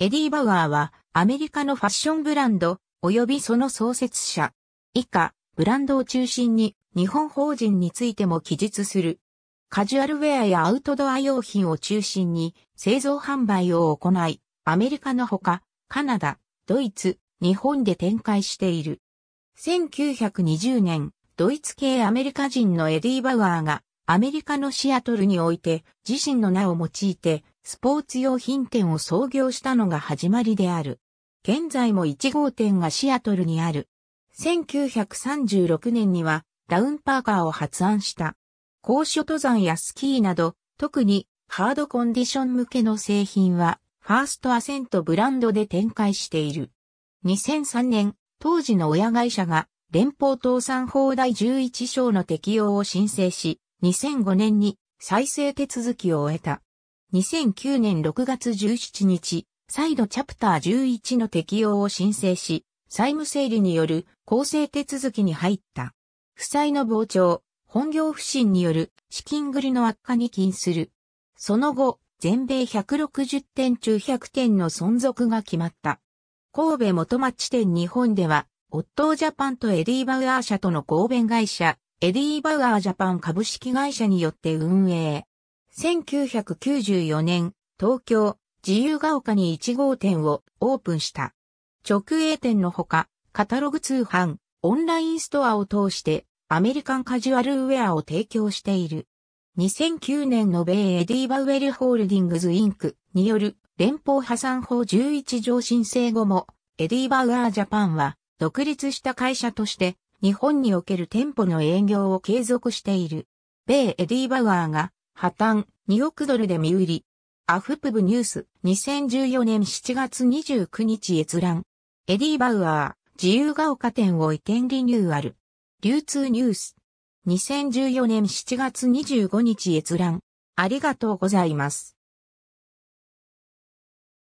エディ・バウアーはアメリカのファッションブランド及びその創設者以下ブランドを中心に日本法人についても記述する。カジュアルウェアやアウトドア用品を中心に製造販売を行い、アメリカのほかカナダ、ドイツ、日本で展開している。1920年、ドイツ系アメリカ人のエディ・バウアーがアメリカのシアトルにおいて自身の名を用いてスポーツ用品店を創業したのが始まりである。現在も1号店がシアトルにある。1936年にはダウンパーカーを発案した。高所登山やスキーなど、特にハードコンディション向けの製品は、ファーストアセントブランドで展開している。2003年、当時の親会社が連邦倒産法第11章の適用を申請し、2005年に再生手続きを終えた。2009年6月17日、再度チャプター11の適用を申請し、債務整理による公正手続きに入った。負債の膨張、本業不振による資金繰りの悪化に起因する。その後、全米160点中100点の存続が決まった。神戸元町店日本では、オットージャパンとエディ・ーバウアー社との合弁会社、エディ・ーバウアージャパン株式会社によって運営。1994年、東京、自由が丘に1号店をオープンした。直営店のほか、カタログ通販、オンラインストアを通して、アメリカンカジュアルウェアを提供している。2009年の米エディ・バウエルホールディングズ・インクによる連邦破産法11条申請後も、エディ・バウアー・ジャパンは、独立した会社として、日本における店舗の営業を継続している。米エディ・バウアーが、破綻、2億ドルで見売り。アフプブニュース、2014年7月29日閲覧。エディ・バウアー、自由が丘店を移転リニューアル。流通ニュース。2014年7月25日閲覧。ありがとうございます。